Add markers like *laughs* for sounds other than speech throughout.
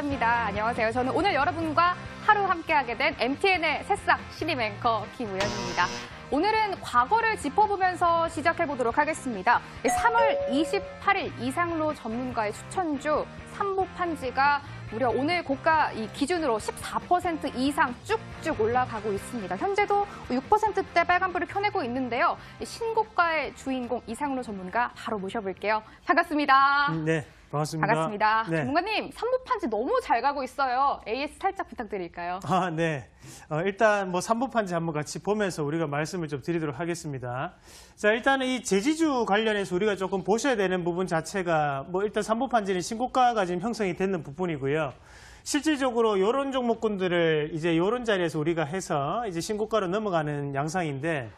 인사합니다. 안녕하세요. 저는 오늘 여러분과 하루 함께하게 된 MTN의 새싹 신입 앵커 김우현입니다. 오늘은 과거를 짚어보면서 시작해보도록 하겠습니다. 3월 28일 이상로 전문가의 추천주 삼보 판지가 무려 오늘 고가 기준으로 14% 이상 쭉쭉 올라가고 있습니다. 현재도 6%대 빨간불을 켜내고 있는데요. 신고가의 주인공 이상로 전문가 바로 모셔볼게요. 반갑습니다. 네, 반갑습니다. 반갑습니다. 네. 전문가님, 3부판지 너무 잘 가고 있어요. AS 살짝 부탁드릴까요? 아, 네. 어, 일단 뭐 삼부판지 한번 같이 보면서 우리가 말씀을 좀 드리도록 하겠습니다. 자, 일단이 제지주 관련해서 우리가 조금 보셔야 되는 부분 자체가 뭐 일단 3부판지는 신고가가 지금 형성이 되는 부분이고요. 실질적으로 이런 종목군들을 이제 이런 자리에서 우리가 해서 이제 신고가로 넘어가는 양상인데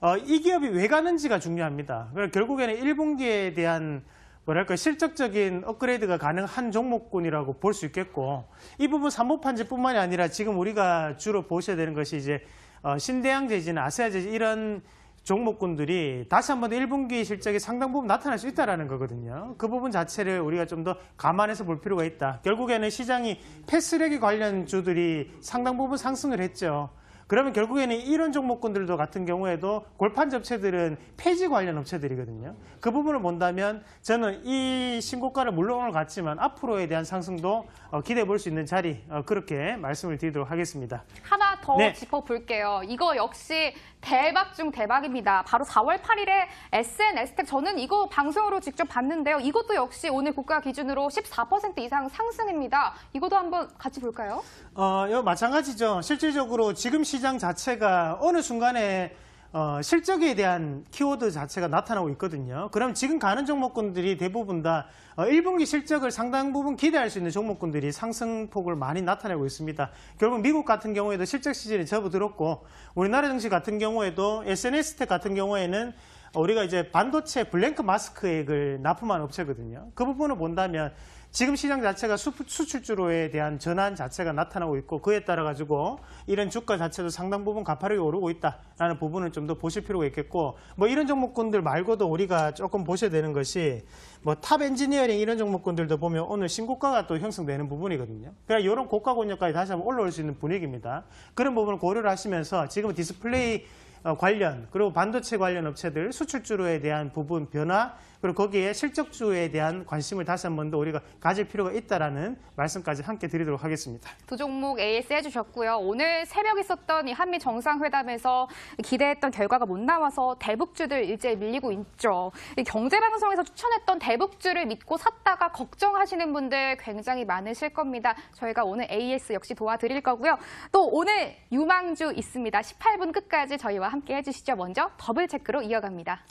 어, 이 기업이 왜 가는지가 중요합니다. 그러니까 결국에는 1분기에 대한 뭐랄까 실적적인 업그레이드가 가능한 종목군이라고 볼 수 있겠고 이 부분 삼보판지뿐만이 아니라 지금 우리가 주로 보셔야 되는 것이 이제 어, 신대양 재지나 아세아 재지 이런 종목군들이 다시 한번 1분기 실적이 상당 부분 나타날 수 있다는 거거든요. 그 부분 자체를 우리가 좀 더 감안해서 볼 필요가 있다. 결국에는 시장이 패스력이 관련 주들이 상당 부분 상승을 했죠. 그러면 결국에는 이런 종목군들도 같은 경우에도 골판 업체들은 폐지 관련 업체들이거든요. 그 부분을 본다면 저는 이 신고가를 물론 오늘 갔지만 앞으로에 대한 상승도 어, 기대해 볼 수 있는 자리 어, 그렇게 말씀을 드리도록 하겠습니다. 하나 더 네. 짚어볼게요. 이거 역시 대박 중 대박입니다. 바로 4월 8일에 SNS텍 e 저는 이거 방송으로 직접 봤는데요. 이것도 역시 오늘 국가 기준으로 14% 이상 상승입니다. 이것도 한번 같이 볼까요? 어, 마찬가지죠. 실질적으로 지금 시 시장 자체가 어느 순간에 어, 실적에 대한 키워드 자체가 나타나고 있거든요. 그럼 지금 가는 종목군들이 대부분 다 어, 1분기 실적을 상당 부분 기대할 수 있는 종목군들이 상승폭을 많이 나타내고 있습니다. 결국 미국 같은 경우에도 실적 시즌이 접어들었고 우리나라 증시 같은 경우에도 SNS텍 같은 경우에는 어, 우리가 이제 반도체 블랭크 마스크액을 납품한 업체거든요. 그 부분을 본다면 지금 시장 자체가 수, 출주로에 대한 전환 자체가 나타나고 있고 그에 따라 가지고 이런 주가 자체도 상당 부분 가파르게 오르고 있다라는 부분을 좀 더 보실 필요가 있겠고 뭐 이런 종목군들 말고도 우리가 조금 보셔야 되는 것이 뭐 탑 엔지니어링 이런 종목군들도 보면 오늘 신고가가 또 형성되는 부분이거든요. 그러니까 이런 고가 권역까지 다시 한번 올라올 수 있는 분위기입니다. 그런 부분을 고려를 하시면서 지금 디스플레이 어, 관련 그리고 반도체 관련 업체들 수출주로에 대한 부분 변화 그리고 거기에 실적주에 대한 관심을 다시 한번 더 우리가 가질 필요가 있다라는 말씀까지 함께 드리도록 하겠습니다. 두 종목 AS 해주셨고요. 오늘 새벽 있었던 이 한미 정상회담에서 기대했던 결과가 못 나와서 대북주들 일제히 밀리고 있죠. 경제방송에서 추천했던 대북주를 믿고 샀다가 걱정하시는 분들 굉장히 많으실 겁니다. 저희가 오늘 AS 역시 도와드릴 거고요. 또 오늘 유망주 있습니다. 18분 끝까지 저희와 함께 해주시죠. 먼저 더블체크로 이어갑니다.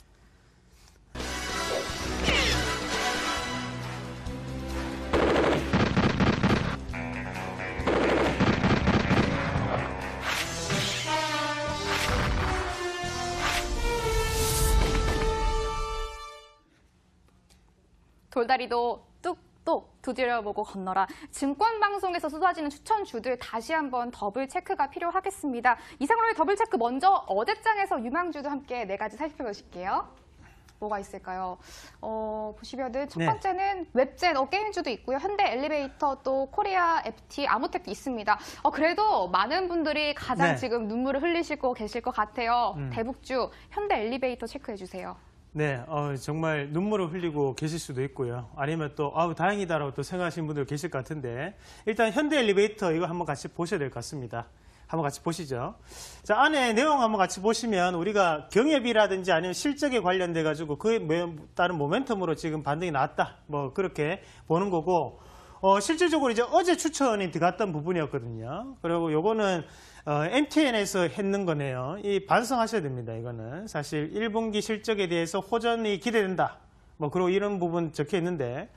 돌다리도 뚝뚝 두드려보고 건너라. 증권방송에서 쏟아지는 추천주들 다시 한번 더블 체크가 필요하겠습니다. 이상으로의 더블 체크 먼저 어제장에서 유망주도 함께 네 가지 살펴보실게요. 뭐가 있을까요? 어, 보시면은 첫 네. 번째는 네. 웹젠, 어, 게임주도 있고요. 현대 엘리베이터 또 코리아 FT, 아모텍도 있습니다. 어, 그래도 많은 분들이 가장 네. 지금 눈물을 흘리시고 계실 것 같아요. 음. 대북주, 현대 엘리베이터 체크해 주세요. 네, 어, 정말 눈물을 흘리고 계실 수도 있고요. 아니면 또 아우 다행이다라고 또 생각하시는 분들 계실 것 같은데 일단 현대 엘리베이터 이거 한번 같이 보셔야 될 것 같습니다. 한번 같이 보시죠. 자, 안에 내용 한번 같이 보시면 우리가 경협이라든지 아니면 실적에 관련돼 가지고 그에 따른 모멘텀으로 지금 반등이 나왔다. 뭐 그렇게 보는 거고 어, 실질적으로 이제 어제 추천이 들어갔던 부분이었거든요. 그리고 요거는 어, MTN에서 했는 거네요. 이 반성하셔야 됩니다. 이거는 사실 1분기 실적에 대해서 호전이 기대된다. 뭐 그리고 이런 부분 적혀 있는데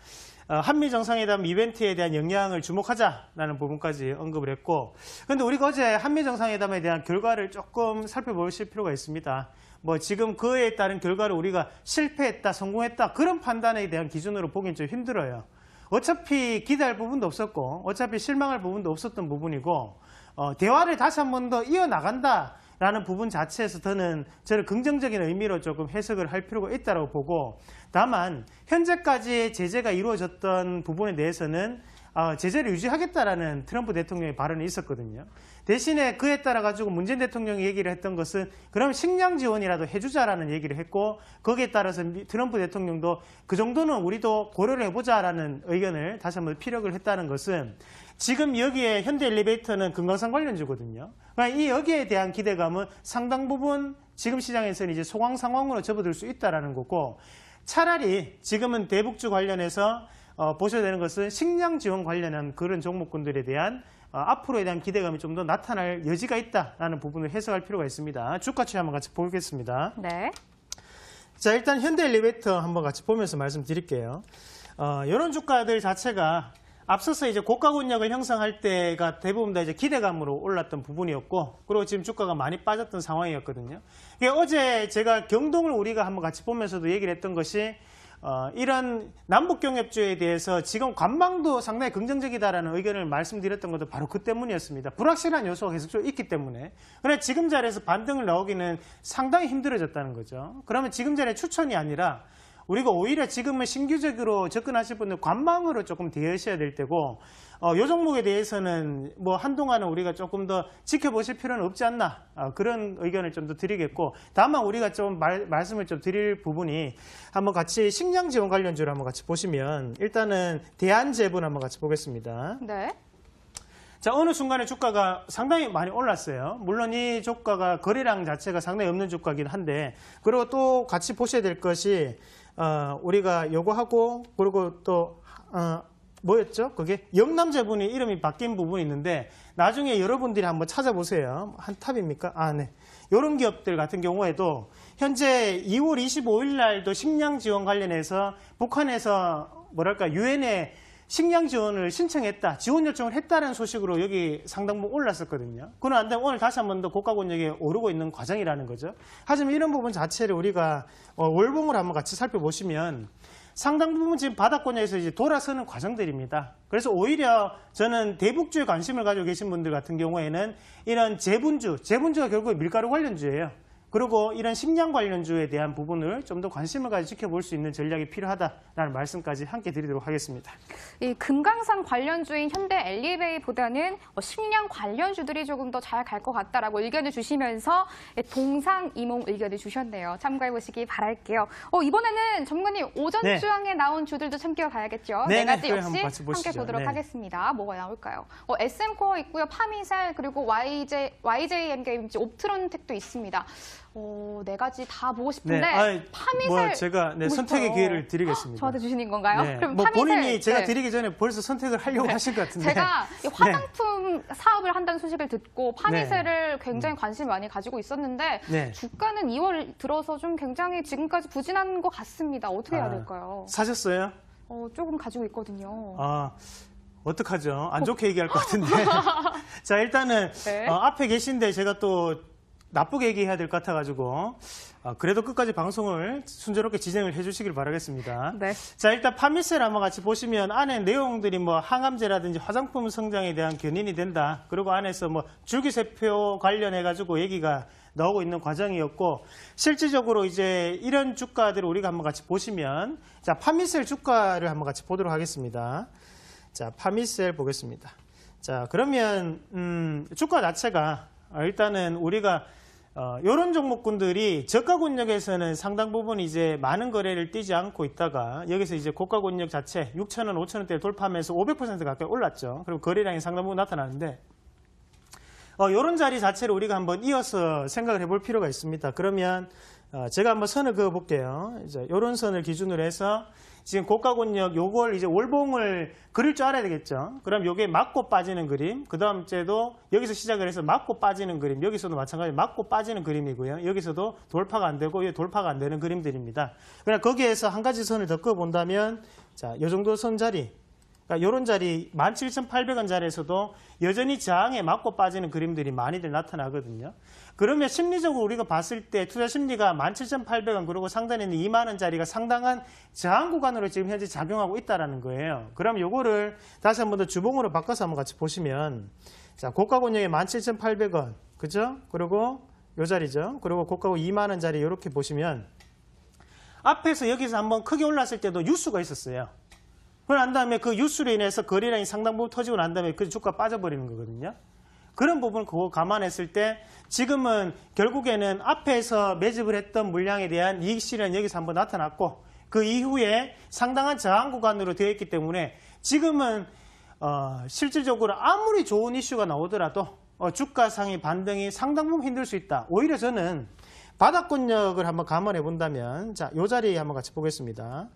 어, 한미 정상회담 이벤트에 대한 영향을 주목하자라는 부분까지 언급을 했고 근데 우리가 어제 한미 정상회담에 대한 결과를 조금 살펴보실 필요가 있습니다. 뭐 지금 그에 따른 결과를 우리가 실패했다, 성공했다 그런 판단에 대한 기준으로 보기엔 좀 힘들어요. 어차피 기대할 부분도 없었고 어차피 실망할 부분도 없었던 부분이고 어, 대화를 다시 한 번 더 이어나간다라는 부분 자체에서 저는 저를 긍정적인 의미로 조금 해석을 할 필요가 있다고 보고 다만 현재까지 제재가 이루어졌던 부분에 대해서는 아, 제재를 유지하겠다라는 트럼프 대통령의 발언이 있었거든요. 대신에 그에 따라 가지고 문재인 대통령이 얘기를 했던 것은 그럼 식량 지원이라도 해주자라는 얘기를 했고 거기에 따라서 트럼프 대통령도 그 정도는 우리도 고려를 해보자라는 의견을 다시 한번 피력을 했다는 것은 지금 여기에 현대 엘리베이터는 금강산 관련주거든요. 그러니까 이 여기에 대한 기대감은 상당 부분 지금 시장에서는 이제 소강 상황으로 접어들 수 있다라는 거고 차라리 지금은 대북주 관련해서 어, 보셔야 되는 것은 식량 지원 관련한 그런 종목군들에 대한 어, 앞으로에 대한 기대감이 좀 더 나타날 여지가 있다라는 부분을 해석할 필요가 있습니다. 주가치 한번 같이 보겠습니다. 네. 자, 일단 현대 엘리베이터 한번 같이 보면서 말씀드릴게요. 어, 이런 주가들 자체가 앞서서 이제 고가 군역을 형성할 때가 대부분 다 이제 기대감으로 올랐던 부분이었고, 그리고 지금 주가가 많이 빠졌던 상황이었거든요. 어제 제가 경동을 우리가 한번 같이 보면서도 얘기를 했던 것이 어, 이런 남북경협조에 대해서 지금 관망도 상당히 긍정적이다라는 의견을 말씀드렸던 것도 바로 그 때문이었습니다. 불확실한 요소가 계속 있기 때문에. 그러나 지금 자리에서 반등을 나오기는 상당히 힘들어졌다는 거죠. 그러면 지금 자리에 추천이 아니라 우리가 오히려 지금은 신규적으로 접근하실 분들 관망으로 조금 되여셔야될 때고 어, 이 종목에 대해서는 뭐 한동안은 우리가 조금 더 지켜보실 필요는 없지 않나 어, 그런 의견을 좀 더 드리겠고 다만 우리가 좀 말, 말씀을 좀 드릴 부분이 한번 같이 식량 지원 관련주를 한번 같이 보시면 일단은 대한제분 한번 같이 보겠습니다. 네. 자 어느 순간에 주가가 상당히 많이 올랐어요. 물론 이 주가가 거래량 자체가 상당히 없는 주가긴 한데 그리고 또 같이 보셔야 될 것이 어, 우리가 요거하고 그리고 또 어, 뭐였죠? 그게 영남제분이 이름이 바뀐 부분이 있는데 나중에 여러분들이 한번 찾아보세요. 한탑입니까? 아, 네. 이런 기업들 같은 경우에도 현재 2월 25일 날도 식량 지원 관련해서 북한에서 뭐랄까 유엔에 식량 지원을 신청했다, 지원 요청을 했다는 소식으로 여기 상당 부분 올랐었거든요. 그건 안 되면 오늘 다시 한번 더 고가 권역에 오르고 있는 과정이라는 거죠. 하지만 이런 부분 자체를 우리가 어, 월봉을 한번 같이 살펴보시면 상당 부분 지금 바닥권역에서 이제 돌아서는 과정들입니다. 그래서 오히려 저는 대북주에 관심을 가지고 계신 분들 같은 경우에는 이런 재분주, 재분주가 결국 밀가루 관련주예요. 그리고 이런 식량 관련주에 대한 부분을 좀 더 관심을 가지고 지켜볼 수 있는 전략이 필요하다라는 말씀까지 함께 드리도록 하겠습니다. 이 금강산 관련주인 현대 엘리베이보다는 뭐 식량 관련주들이 조금 더 잘 갈 것 같다라고 의견을 주시면서 동상이몽 의견을 주셨네요. 참고해보시기 바랄게요. 어, 이번에는 전문가님 오전 네. 주황에 나온 주들도 참기어 가야겠죠. 네, 네, 네, 가지 역시 함께 보시죠. 보도록 네. 하겠습니다. 뭐가 나올까요? 어, SM코어 있고요. 파미살 그리고 YJ, YJM 게 옵트론텍도 있습니다. 어, 네 가지 다 보고 싶은데 네, 아이, 파미셀뭐 제가 네, 선택의 기회를 드리겠습니다. 저한테 주시는 건가요? 네. 그럼 뭐파미셀 본인이 네. 제가 네. 드리기 전에 벌써 선택을 하려고 네. 하실것 같은데 제가 *laughs* 네. 화장품 사업을 한다는 소식을 듣고 파미셀을 굉장히 음. 관심을 많이 가지고 있었는데 주가는 2월 들어서 좀 굉장히 지금까지 부진한 것 같습니다. 어떻게 해야 아, 될까요? 사셨어요? 어, 조금 가지고 있거든요. 아. 어떡하죠? 안 좋게 어. 얘기할 것 같은데. *laughs* *laughs* 자, 일단은 어, 앞에 계신데 제가 또 나쁘게 얘기해야 될 것 같아가지고 어, 그래도 끝까지 방송을 순조롭게 진행을 해주시길 바라겠습니다. 네. 자 일단 파미셀 한번 같이 보시면 안에 내용들이 뭐 항암제라든지 화장품 성장에 대한 견인이 된다. 그리고 안에서 뭐줄기세표 관련해가지고 얘기가 나오고 있는 과정이었고 실질적으로 이제 이런 주가들을 우리가 한번 같이 보시면 자 파미셀 주가를 한번 같이 보도록 하겠습니다. 자 파미셀 보겠습니다. 자 그러면 음, 주가 자체가 아, 일단은 우리가 이런 어, 종목군들이 저가 권역에서는 상당 부분 이제 많은 거래를 띄지 않고 있다가 여기서 이제 고가 권역 자체 6천원 5천원대를 돌파하면서 500% 가까이 올랐죠. 그리고 거래량이 상당 부분 나타나는데 어, 이런 자리 자체를 우리가 한번 이어서 생각을 해볼 필요가 있습니다. 그러면 어, 제가 한번 선을 그어볼게요. 이제 이런 선을 기준으로 해서 지금 고가곤역 요걸 이제 월봉을 그릴 줄 알아야 되겠죠. 그럼 요게 맞고 빠지는 그림, 그 다음째도 여기서 시작을 해서 맞고 빠지는 그림, 여기서도 마찬가지 로 맞고 빠지는 그림이고요. 여기서도 돌파가 안 되고 여기 돌파가 안 되는 그림들입니다. 그냥 거기에서 한 가지 선을 더 그어본다면 자, 요 정도 선 자리 그러니까 이런 자리 17,800원 자리에서도 여전히 저항에 맞고 빠지는 그림들이 많이들 나타나거든요. 그러면 심리적으로 우리가 봤을 때 투자 심리가 17,800원 그리고 상단에 있는 2만 원자리가 상당한 저항 구간으로 지금 현재 작용하고 있다는 거예요. 그럼 이거를 다시 한 번 더 주봉으로 바꿔서 한번 같이 보시면 자 고가 권역에 17,800원 그죠? 그리고 요 자리죠. 그리고 고가고 2만 원 자리 이렇게 보시면 앞에서 여기서 한번 크게 올랐을 때도 유수가 있었어요. 그걸 난 다음에 그 유수로 인해서 거래량이 상당 부분 터지고 난 다음에 그 주가 빠져버리는 거거든요. 그런 부분 그거 감안했을 때 지금은 결국에는 앞에서 매집을 했던 물량에 대한 이익 실현 여기서 한번 나타났고 그 이후에 상당한 저항 구간으로 되어 있기 때문에 지금은 어 실질적으로 아무리 좋은 이슈가 나오더라도 어 주가상의 반등이 상당 부분 힘들 수 있다. 오히려 저는 바닥권력을 한번 감안해 본다면 자이 자리에 한번 같이 보겠습니다.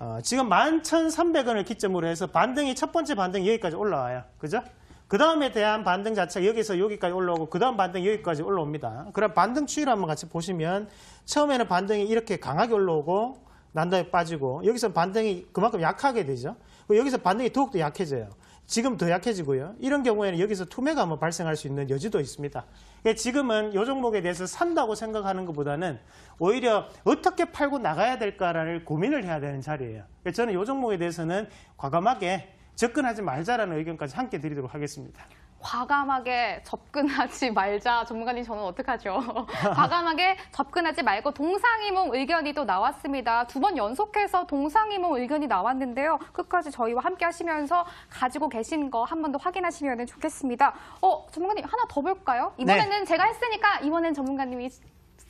어, 지금 11,300원을 기점으로 해서 반등이 첫 번째 반등 여기까지 올라와요. 그죠? 그 다음에 대한 반등 자체가 여기서 여기까지 올라오고 그 다음 반등 여기까지 올라옵니다. 그럼 반등 추이를 한번 같이 보시면 처음에는 반등이 이렇게 강하게 올라오고 난다에 빠지고 여기서 반등이 그만큼 약하게 되죠. 여기서 반등이 더욱더 약해져요. 지금 더 약해지고요. 이런 경우에는 여기서 투매감은 발생할 수 있는 여지도 있습니다. 예, 지금은 이 종목에 대해서 산다고 생각하는 것보다는 오히려 어떻게 팔고 나가야 될까를 고민을 해야 되는 자리예요. 예, 저는 이 종목에 대해서는 과감하게 접근하지 말자라는 의견까지 함께 드리도록 하겠습니다. 과감하게 접근하지 *laughs* 말자. 전문가님 저는 어떡하죠? *laughs* 과감하게 접근하지 말고 동상이몽 의견이 또 나왔습니다. 두 번 연속해서 동상이몽 의견이 나왔는데요. 끝까지 저희와 함께 하시면서 가지고 계신 거 한 번 더 확인하시면 좋겠습니다. 어, 전문가님 하나 더 볼까요? 네. 이번에는 네. 제가 했으니까 이번엔 전문가님이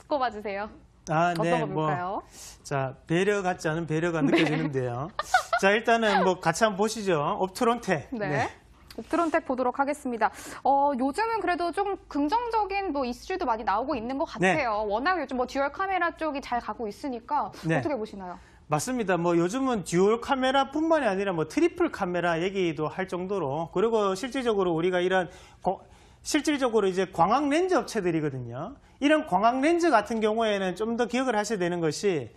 꼽아주세요. 아, 네, 어떤 네, 거 뭐. 볼까요? 뭐, 자, 배려 같지 않은 배려가 느껴지는데요. *laughs* 자, 일단은 뭐 같이 한번 보시죠. 업트론테. 네. 네. 드론텍 보도록 하겠습니다. 어, 요즘은 그래도 좀 긍정적인 뭐 이슈도 많이 나오고 있는 것 네. 같아요. 네. 워낙 요즘 뭐 듀얼 카메라 쪽이 잘 가고 있으니까 네. 어떻게 보시나요? 맞습니다. 뭐 요즘은 듀얼 카메라뿐만이 아니라 뭐 트리플 카메라 얘기도 할 정도로 그리고 실질적으로 우리가 이런 고, 실질적으로 이제 광학 렌즈 업체들이거든요. 이런 광학 렌즈 같은 경우에는 좀 더 기억을 하셔야 되는 것이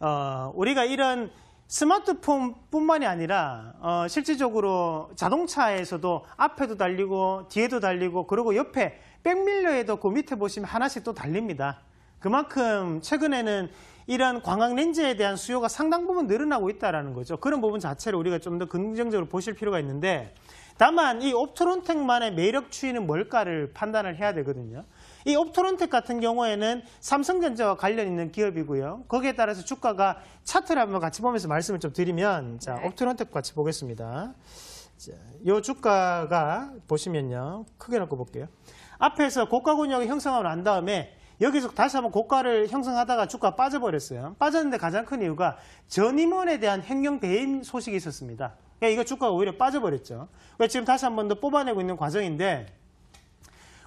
어, 우리가 이런 스마트폰뿐만이 아니라 어, 실질적으로 자동차에서도 앞에도 달리고 뒤에도 달리고 그리고 옆에 백밀러에도 그 밑에 보시면 하나씩 또 달립니다. 그만큼 최근에는 이런 광학 렌즈에 대한 수요가 상당 부분 늘어나고 있다는 거죠. 그런 부분 자체를 우리가 좀 더 긍정적으로 보실 필요가 있는데 다만 이 옵트론텍만의 매력 추이는 뭘까를 판단을 해야 되거든요. 이 옵토론텍 같은 경우에는 삼성전자와 관련 있는 기업이고요. 거기에 따라서 주가가 차트를 한번 같이 보면서 말씀을 좀 드리면 자, 네. 옵토론텍 같이 보겠습니다. 자, 요 주가가 보시면요. 크게 놓고 볼게요. 앞에서 고가 권역이 형성하고 난 다음에 여기서 다시 한번 고가를 형성하다가 주가 빠져버렸어요. 빠졌는데 가장 큰 이유가 전임원에 대한 행령 배임 소식이 있었습니다. 그러니까 이거 주가가 오히려 빠져버렸죠. 그러니까 지금 다시 한번더 뽑아내고 있는 과정인데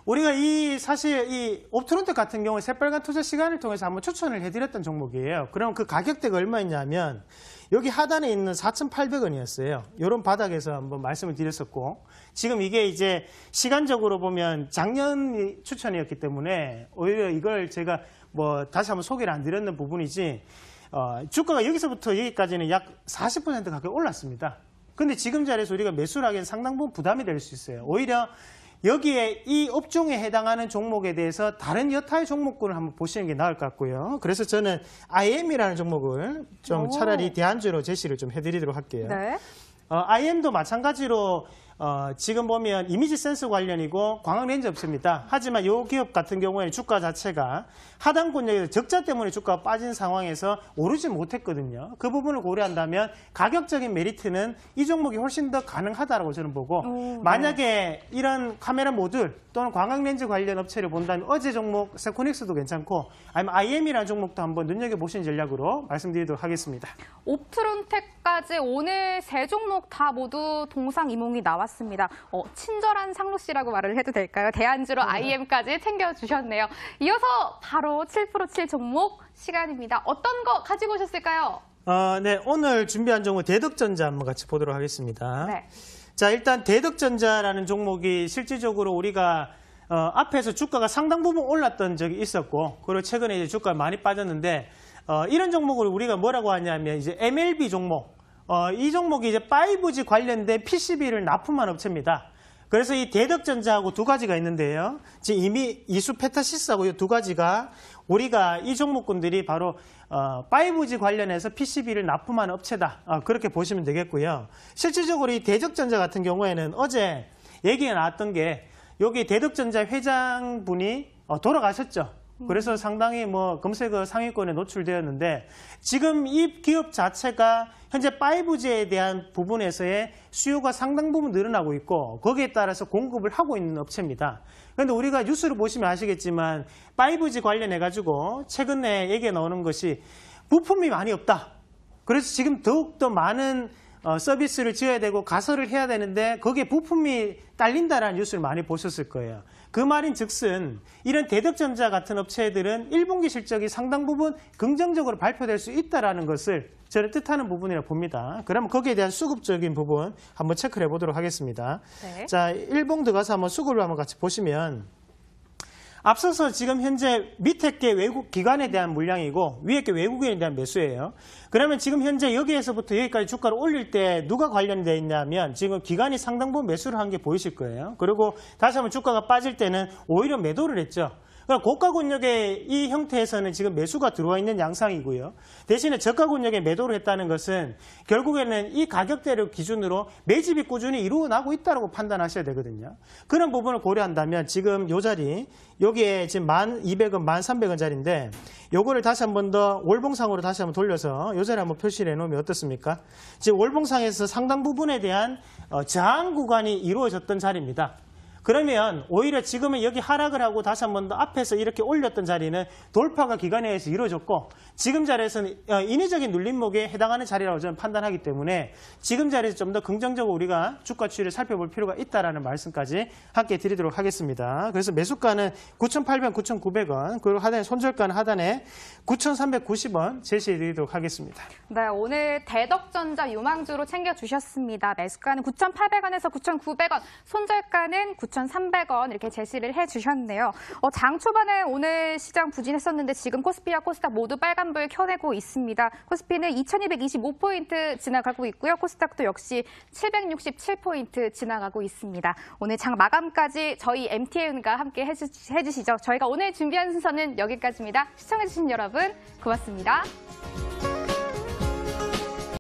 우리가 이 사실 이 옵트론트 같은 경우에 새빨간 투자 시간을 통해서 한번 추천을 해드렸던 종목이에요. 그럼 그 가격대가 얼마였냐면 여기 하단에 있는 4,800원이었어요. 요런 바닥에서 한번 말씀을 드렸었고 지금 이게 이제 시간적으로 보면 작년 추천이었기 때문에 오히려 이걸 제가 뭐 다시 한번 소개를 안 드렸는 부분이지 어, 주가가 여기서부터 여기까지는 약 40% 가까이 올랐습니다. 근데 지금 자리에서 우리가 매수를 하기엔 상당 부분 부담이 될 수 있어요. 오히려 여기에 이 업종에 해당하는 종목에 대해서 다른 여타의 종목군을 한번 보시는 게 나을 것 같고요. 그래서 저는 IM이라는 종목을 좀 오. 차라리 대안주로 제시를 좀 해드리도록 할게요. 네. 어, IM도 마찬가지로 어, 지금 보면 이미지 센서 관련이고 광학렌즈 없습니다. 하지만 이 기업 같은 경우에는 주가 자체가 하단권역에서 적자 때문에 주가가 빠진 상황에서 오르지 못했거든요. 그 부분을 고려한다면 가격적인 메리트는 이 종목이 훨씬 더 가능하다고 저는 보고 오, 네. 만약에 이런 카메라 모듈 또는 광학렌즈 관련 업체를 본다면 어제 종목 세코닉스도 괜찮고 아니면 IM이라는 종목도 한번 눈여겨보신 전략으로 말씀드리도록 하겠습니다. 오프론텍까지 오늘 세 종목 다 모두 동상이몽이 나왔습니다. 왔습니다. 어, 친절한 상로 씨라고 말을 해도 될까요? 대안주로 IM까지 네. 챙겨주셨네요. 이어서 바로 7프로7 종목 시간입니다. 어떤 거 가지고 오셨을까요? 어, 네, 오늘 준비한 종목 대덕전자 한번 같이 보도록 하겠습니다. 네. 자, 일단 대덕전자라는 종목이 실질적으로 우리가 어, 앞에서 주가가 상당 부분 올랐던 적이 있었고 그리고 최근에 이제 주가 많이 빠졌는데 어, 이런 종목을 우리가 뭐라고 하냐면 이제 MLB 종목 어, 이 종목이 이제 5G 관련된 PCB를 납품한 업체입니다. 그래서 이 대덕전자하고 두 가지가 있는데요. 지금 이미 이수 페타시스하고 이 두 가지가 우리가 이 종목군들이 바로 어, 5G 관련해서 PCB를 납품한 업체다. 어, 그렇게 보시면 되겠고요. 실질적으로 이 대덕전자 같은 경우에는 어제 얘기가 나왔던 게 여기 대덕전자 회장분이 어, 돌아가셨죠. 음. 그래서 상당히 뭐 검색어 그 상위권에 노출되었는데 지금 이 기업 자체가 현재 5G에 대한 부분에서의 수요가 상당 부분 늘어나고 있고 거기에 따라서 공급을 하고 있는 업체입니다. 그런데 우리가 뉴스를 보시면 아시겠지만 5G 관련해가지고 최근에 얘기가 나오는 것이 부품이 많이 없다. 그래서 지금 더욱더 많은 어, 서비스를 지어야 되고 가설을 해야 되는데 거기에 부품이 딸린다라는 뉴스를 많이 보셨을 거예요. 그 말인 즉슨 이런 대덕전자 같은 업체들은 1분기 실적이 상당 부분 긍정적으로 발표될 수 있다는 것을 저는 뜻하는 부분이라 봅니다. 그러면 거기에 대한 수급적인 부분 한번 체크를 해보도록 하겠습니다. 네. 자, 1봉 들어가서 한번 수급을 한번 같이 보시면 앞서서 지금 현재 밑에 게 외국 기관에 대한 물량이고 위에 게 외국인에 대한 매수예요. 그러면 지금 현재 여기에서부터 여기까지 주가를 올릴 때 누가 관련되어 있냐면 지금 기관이 상당 부분 매수를 한 게 보이실 거예요. 그리고 다시 한번 주가가 빠질 때는 오히려 매도를 했죠. 그럼 그러니까 고가 권역의 이 형태에서는 지금 매수가 들어와 있는 양상이고요. 대신에 저가 권역에 매도를 했다는 것은 결국에는 이 가격대를 기준으로 매집이 꾸준히 이루어나고 있다고 판단하셔야 되거든요. 그런 부분을 고려한다면 지금 이 자리 여기에 지금 1200원, 1 3 0 0원자리인데 요거를 다시 한번 더 월봉상으로 다시 한번 돌려서 요 자리 한번 표시를 해놓으면 어떻습니까? 지금 월봉상에서 상당 부분에 대한 어, 저항 구간이 이루어졌던 자리입니다. 그러면 오히려 지금은 여기 하락을 하고 다시 한 번 더 앞에서 이렇게 올렸던 자리는 돌파가 기간에 의해서 이루어졌고 지금 자리에서는 어, 인위적인 눌림목에 해당하는 자리라고 저는 판단하기 때문에 지금 자리에서 좀 더 긍정적으로 우리가 주가 추이를 살펴볼 필요가 있다는 라 말씀까지 함께 드리도록 하겠습니다. 그래서 매수가는 9,800원, 9,900원, 그리고 하단에 손절가는 하단에 9,390원 제시해드리도록 하겠습니다. 네, 오늘 대덕전자 유망주로 챙겨주셨습니다. 매수가는 9,800원에서 9,900원, 손절가는 9 29,300원 이렇게 제시를 해주셨는데요. 어, 장 초반에 오늘 시장 부진했었는데 지금 코스피와 코스닥 모두 빨간불 켜내고 있습니다. 코스피는 2,225포인트 지나가고 있고요. 코스닥도 역시 767포인트 지나가고 있습니다. 오늘 장 마감까지 저희 MTN과 함께 해주시죠. 저희가 오늘 준비한 순서는 여기까지입니다. 시청해주신 여러분 고맙습니다.